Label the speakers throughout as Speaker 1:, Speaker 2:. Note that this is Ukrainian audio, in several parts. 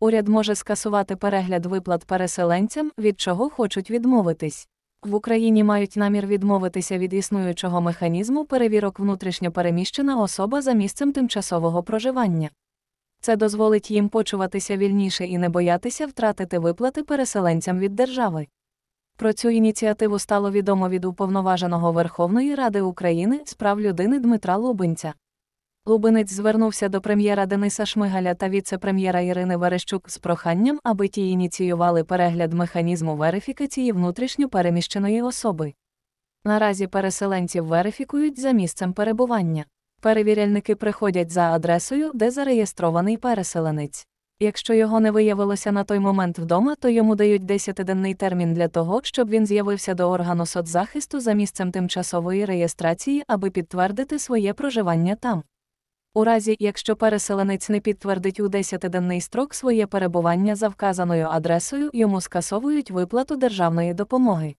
Speaker 1: Уряд може скасувати перегляд виплат переселенцям, від чого хочуть відмовитись. В Україні мають намір відмовитися від існуючого механізму перевірок внутрішньо переміщена особа за місцем тимчасового проживання. Це дозволить їм почуватися вільніше і не боятися втратити виплати переселенцям від держави. Про цю ініціативу стало відомо від уповноваженого Верховної Ради України з прав людини Дмитра Лубенця. Лубинець звернувся до прем'єра Дениса Шмигаля та віце-прем'єра Ірини Верещук з проханням, аби ті ініціювали перегляд механізму верифікації внутрішньо переміщеної особи. Наразі переселенців верифікують за місцем перебування. Перевіряльники приходять за адресою, де зареєстрований переселенець. Якщо його не виявилося на той момент вдома, то йому дають 10-денний термін для того, щоб він з'явився до органу соцзахисту за місцем тимчасової реєстрації, аби підтвердити своє проживання там у разі, якщо переселенець не підтвердить у 10-денний строк своє перебування за вказаною адресою, йому скасовують виплату державної допомоги.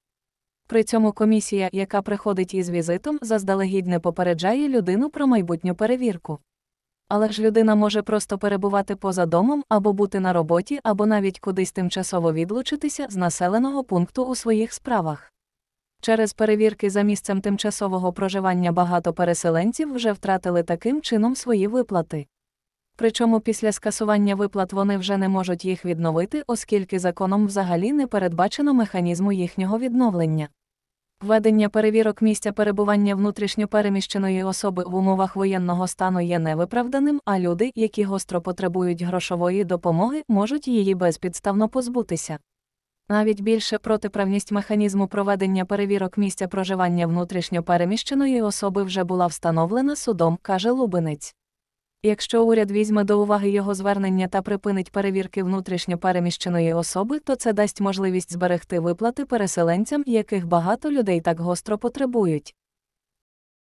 Speaker 1: При цьому комісія, яка приходить із візитом, заздалегідь не попереджає людину про майбутню перевірку. Але ж людина може просто перебувати поза домом або бути на роботі, або навіть кудись тимчасово відлучитися з населеного пункту у своїх справах. Через перевірки за місцем тимчасового проживання багато переселенців вже втратили таким чином свої виплати. Причому після скасування виплат вони вже не можуть їх відновити, оскільки законом взагалі не передбачено механізму їхнього відновлення. Введення перевірок місця перебування внутрішньо переміщеної особи в умовах воєнного стану є невиправданим, а люди, які гостро потребують грошової допомоги, можуть її безпідставно позбутися. Навіть більше протиправність механізму проведення перевірок місця проживання внутрішньо переміщеної особи вже була встановлена судом, каже лубенець. Якщо уряд візьме до уваги його звернення та припинить перевірки внутрішньопереміщеної особи, то це дасть можливість зберегти виплати переселенцям, яких багато людей так гостро потребують.